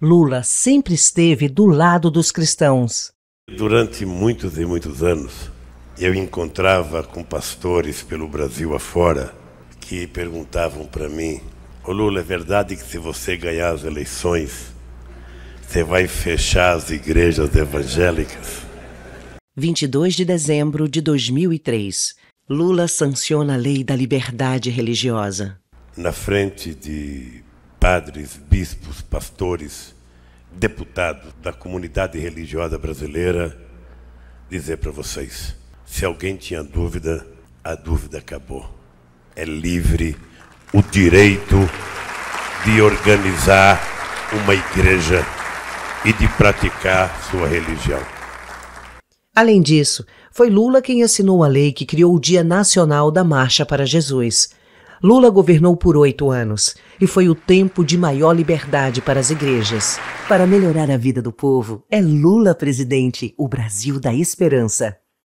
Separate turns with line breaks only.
Lula sempre esteve do lado dos cristãos.
Durante muitos e muitos anos, eu encontrava com pastores pelo Brasil afora que perguntavam para mim: Ô Lula, é verdade que se você ganhar as eleições, você vai fechar as igrejas evangélicas?
22 de dezembro de 2003. Lula sanciona a lei da liberdade religiosa.
Na frente de padres, bispos, pastores, deputados da comunidade religiosa brasileira dizer para vocês: se alguém tinha dúvida, a dúvida acabou. É livre o direito de organizar uma igreja e de praticar sua religião.
Além disso, foi Lula quem assinou a lei que criou o Dia Nacional da Marcha para Jesus. Lula governou por oito anos e foi o tempo de maior liberdade para as igrejas. Para melhorar a vida do povo, é Lula presidente, o Brasil da esperança.